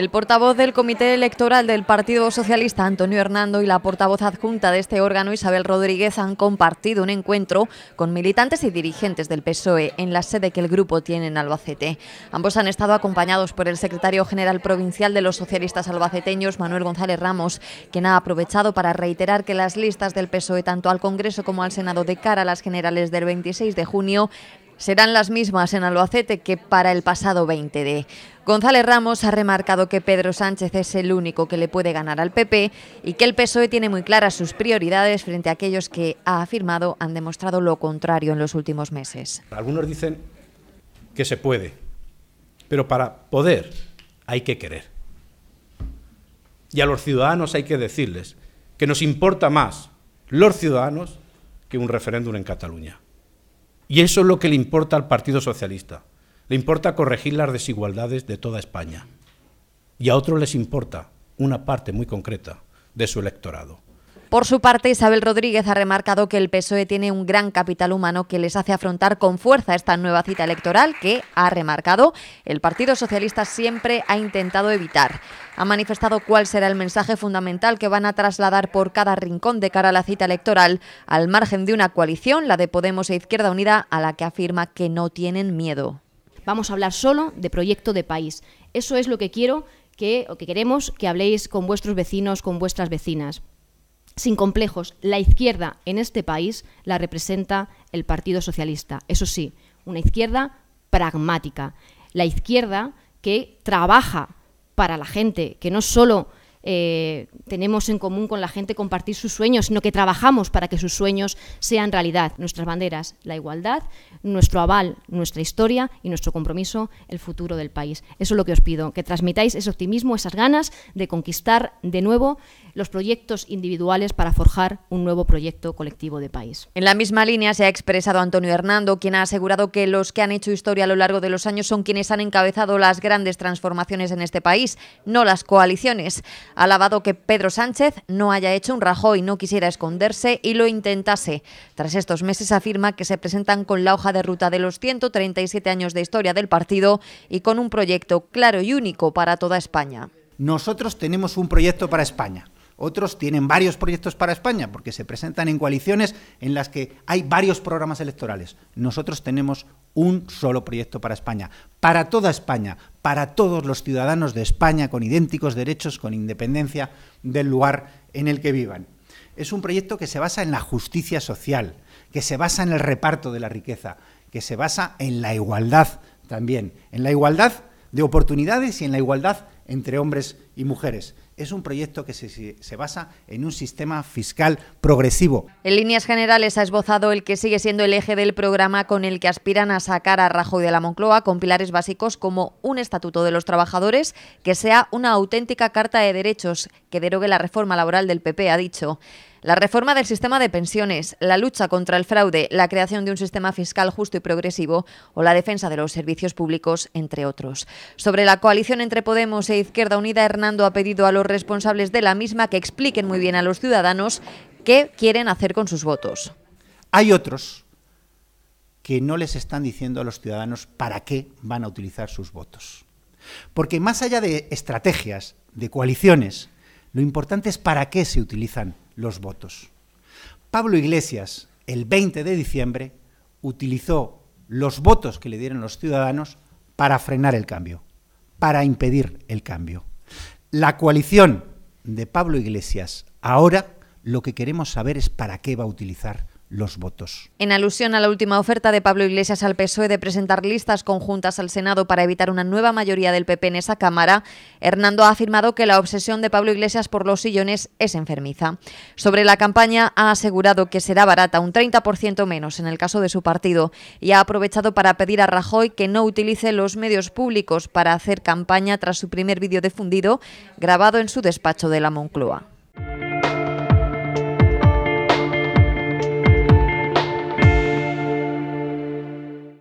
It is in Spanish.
El portavoz del Comité Electoral del Partido Socialista, Antonio Hernando, y la portavoz adjunta de este órgano, Isabel Rodríguez, han compartido un encuentro con militantes y dirigentes del PSOE en la sede que el grupo tiene en Albacete. Ambos han estado acompañados por el secretario general provincial de los socialistas albaceteños, Manuel González Ramos, quien ha aprovechado para reiterar que las listas del PSOE, tanto al Congreso como al Senado de cara a las generales del 26 de junio, serán las mismas en Albacete que para el pasado 20 de. González Ramos ha remarcado que Pedro Sánchez es el único que le puede ganar al PP y que el PSOE tiene muy claras sus prioridades frente a aquellos que, ha afirmado, han demostrado lo contrario en los últimos meses. Algunos dicen que se puede, pero para poder hay que querer. Y a los ciudadanos hay que decirles que nos importa más los ciudadanos que un referéndum en Cataluña. Y eso es lo que le importa al Partido Socialista. Le importa corregir las desigualdades de toda España. Y a otros les importa una parte muy concreta de su electorado. Por su parte, Isabel Rodríguez ha remarcado que el PSOE tiene un gran capital humano que les hace afrontar con fuerza esta nueva cita electoral que, ha remarcado, el Partido Socialista siempre ha intentado evitar. Ha manifestado cuál será el mensaje fundamental que van a trasladar por cada rincón de cara a la cita electoral, al margen de una coalición, la de Podemos e Izquierda Unida, a la que afirma que no tienen miedo. Vamos a hablar solo de proyecto de país. Eso es lo que quiero que, o que queremos que habléis con vuestros vecinos, con vuestras vecinas. Sin complejos, la izquierda en este país la representa el Partido Socialista. Eso sí, una izquierda pragmática. La izquierda que trabaja para la gente, que no solo eh, tenemos en común con la gente compartir sus sueños, sino que trabajamos para que sus sueños sean realidad. Nuestras banderas, la igualdad, nuestro aval, nuestra historia y nuestro compromiso, el futuro del país. Eso es lo que os pido, que transmitáis ese optimismo, esas ganas de conquistar de nuevo los proyectos individuales para forjar un nuevo proyecto colectivo de país. En la misma línea se ha expresado Antonio Hernando, quien ha asegurado que los que han hecho historia a lo largo de los años son quienes han encabezado las grandes transformaciones en este país, no las coaliciones. Ha alabado que Pedro Sánchez no haya hecho un Rajoy, no quisiera esconderse y lo intentase. Tras estos meses afirma que se presentan con la hoja de ruta de los 137 años de historia del partido y con un proyecto claro y único para toda España. Nosotros tenemos un proyecto para España. Otros tienen varios proyectos para España porque se presentan en coaliciones en las que hay varios programas electorales. Nosotros tenemos un solo proyecto para España, para toda España, para todos los ciudadanos de España con idénticos derechos, con independencia del lugar en el que vivan. Es un proyecto que se basa en la justicia social, que se basa en el reparto de la riqueza, que se basa en la igualdad también, en la igualdad de oportunidades y en la igualdad entre hombres y mujeres es un proyecto que se, basa en un sistema fiscal progresivo. En líneas generales ha esbozado el que sigue siendo el eje del programa con el que aspiran a sacar a Rajoy de la Moncloa con pilares básicos como un estatuto de los trabajadores que sea una auténtica carta de derechos que derogue la reforma laboral del PP, ha dicho. La reforma del sistema de pensiones, la lucha contra el fraude, la creación de un sistema fiscal justo y progresivo o la defensa de los servicios públicos, entre otros. Sobre la coalición entre Podemos e Izquierda Unida, Hernando ha pedido a los responsables de la misma que expliquen muy bien a los ciudadanos qué quieren hacer con sus votos. Hay otros que no les están diciendo a los ciudadanos para qué van a utilizar sus votos. Porque más allá de estrategias, de coaliciones, lo importante es para qué se utilizan los votos. Pablo Iglesias, el 20 de diciembre, utilizó los votos que le dieron los ciudadanos para frenar el cambio, para impedir el cambio. La coalición de Pablo Iglesias ahora lo que queremos saber es para qué va a utilizar los votos. En alusión a la última oferta de Pablo Iglesias al PSOE de presentar listas conjuntas al Senado para evitar una nueva mayoría del PP en esa Cámara, Hernando ha afirmado que la obsesión de Pablo Iglesias por los sillones es enfermiza. Sobre la campaña ha asegurado que será barata un 30% menos en el caso de su partido y ha aprovechado para pedir a Rajoy que no utilice los medios públicos para hacer campaña tras su primer vídeo difundido grabado en su despacho de la Moncloa.